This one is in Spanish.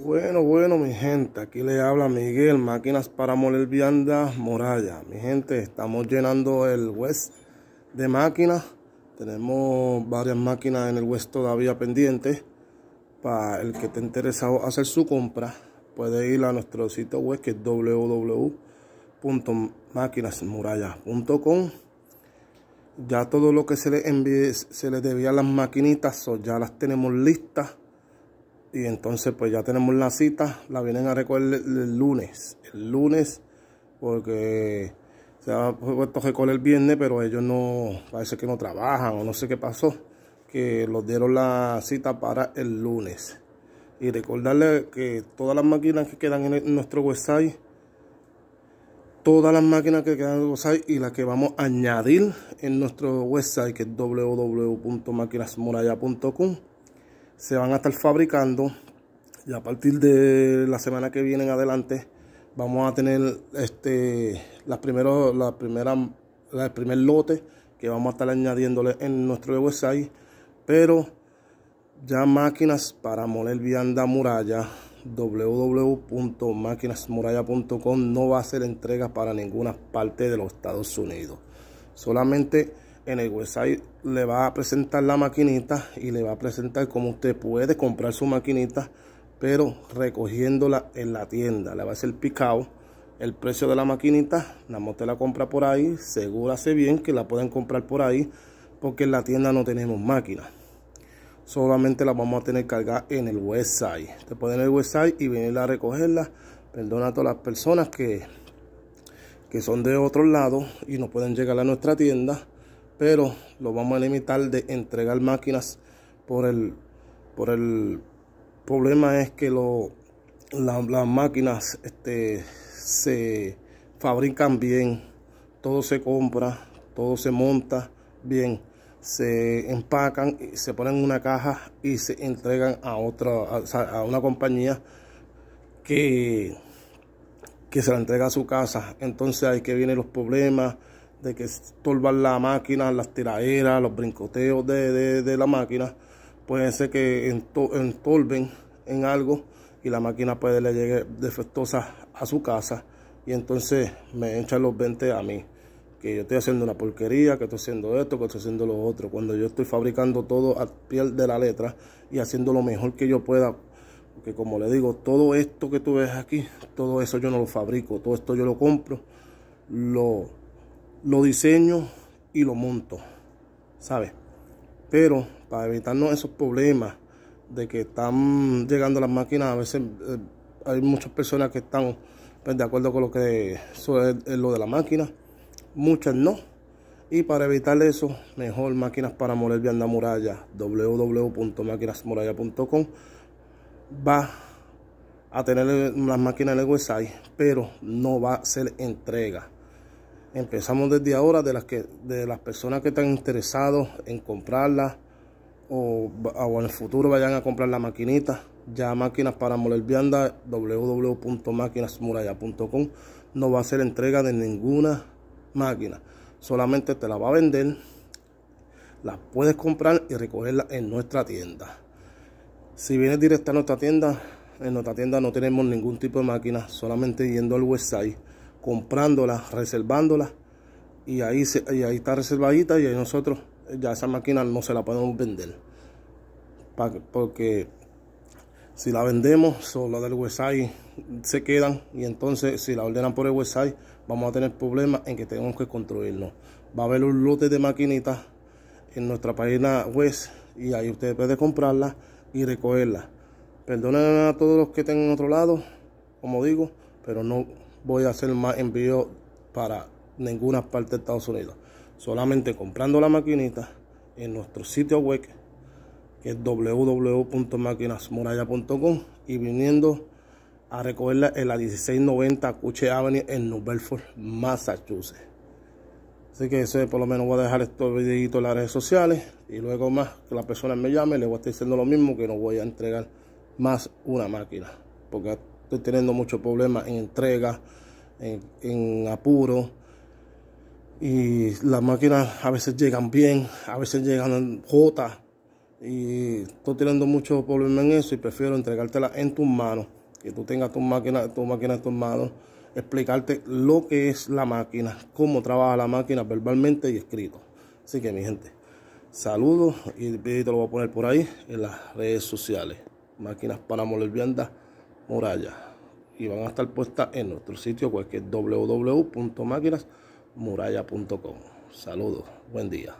Bueno, bueno, mi gente, aquí le habla Miguel, máquinas para moler vianda, moralla. Mi gente, estamos llenando el West de máquinas. Tenemos varias máquinas en el West todavía pendientes. Para el que te interesado hacer su compra, puede ir a nuestro sitio web que es www.máquinasmuralla.com. Ya todo lo que se le, envíe, se le debía a las maquinitas, o ya las tenemos listas y entonces pues ya tenemos la cita, la vienen a recoger el, lunes, el lunes, porque se ha puesto a recoger el viernes, pero ellos no, parece que no trabajan o no sé qué pasó, que los dieron la cita para el lunes. Y recordarle que todas las máquinas que quedan en, nuestro website todas las máquinas que quedan en el website y las que vamos a añadir en nuestro website que es www.maquinasmoraya.com se van a estar fabricando y a partir de la semana que viene en adelante vamos a tener este las primeros la primera la, el primer lote que vamos a estar añadiéndole en nuestro website pero ya máquinas para moler vianda muralla www.maquinasmuralla.com no va a ser entrega para ninguna parte de los Estados Unidos solamente en el website le va a presentar la maquinita y le va a presentar cómo usted puede comprar su maquinita pero recogiéndola en la tienda le va a hacer picado el precio de la maquinita la moto la compra por ahí segúrase bien que la pueden comprar por ahí porque en la tienda no tenemos máquina solamente la vamos a tener cargada en el website Usted puede en el website y venir a recogerla perdona a todas las personas que que son de otro lado y no pueden llegar a nuestra tienda pero lo vamos a limitar de entregar máquinas por el, por el problema es que lo, las máquinas este, se fabrican bien, todo se compra, todo se monta bien, se empacan, y se ponen en una caja y se entregan a otra, a, una compañía que, que se la entrega a su casa. Entonces ahí que vienen los problemas de que estorban la máquina, las tiraderas, los brincoteos de, la máquina, pueden ser que entorben en algo y la máquina puede le llegue defectuosa a su casa y entonces me echan los 20 a mí que yo estoy haciendo una porquería, que estoy haciendo esto, que estoy haciendo lo otro, cuando yo estoy fabricando todo a piel de la letra y haciendo lo mejor que yo pueda, porque como le digo, todo esto que tú ves aquí, todo eso yo no lo fabrico, todo esto yo lo compro, lo lo diseño y lo monto, ¿sabes? Pero para evitarnos esos problemas de que están llegando las máquinas, a veces eh, hay muchas personas que están pues, de acuerdo con lo que es lo de la máquina, muchas no. Y para evitar eso, mejor máquinas para moler vianda muralla, www.maquinasmuralla.com va a tener las máquinas en el website, pero no va a ser entrega empezamos desde ahora de las que de las personas que están interesados en comprarla o, en el futuro vayan a comprar la maquinita ya máquinas para moler vianda www.maquinasmuralla.com no va a ser entrega de ninguna máquina solamente te la va a vender las puedes comprar y recogerla en nuestra tienda si vienes directa a nuestra tienda en nuestra tienda no tenemos ningún tipo de máquina solamente yendo al website comprándola, reservándola y ahí, ahí está reservadita y ahí nosotros ya esa máquina no se la podemos vender porque si la vendemos solo del website se quedan y entonces si la ordenan por el website vamos a tener problemas en que tenemos que construirnos va a haber un lote de maquinitas en nuestra página web y ahí usted puede comprarla y recogerla perdonen a todos los que estén en otro lado como digo pero no voy a hacer más envío para ninguna parte de Estados Unidos. Solamente comprando la maquinita en nuestro sitio web que es www.maquinasmoraya.com y viniendo a recogerla en la 1690 Cuche Avenue en New Bedford, Massachusetts. Así que eso, por lo menos voy a dejar estos videitos en las redes sociales y luego más que la persona me llame le voy a estar diciendo lo mismo que no voy a entregar más una máquina. Porque estoy teniendo muchos problemas en entrega, en, apuro. Y las máquinas a veces llegan bien, a veces llegan en J. Y estoy teniendo muchos problemas en eso y prefiero entregártela en tus manos. Que tú tengas tu máquina, tu en tus manos. Explicarte lo que es la máquina, cómo trabaja la máquina verbalmente y escrito. Así que mi gente, saludos y te lo voy a poner por ahí en las redes sociales. Máquinas para moler viandas. Muralla y van a estar puestas en nuestro sitio pues que es www.maquinasmuralla.com. Saludos, buen día.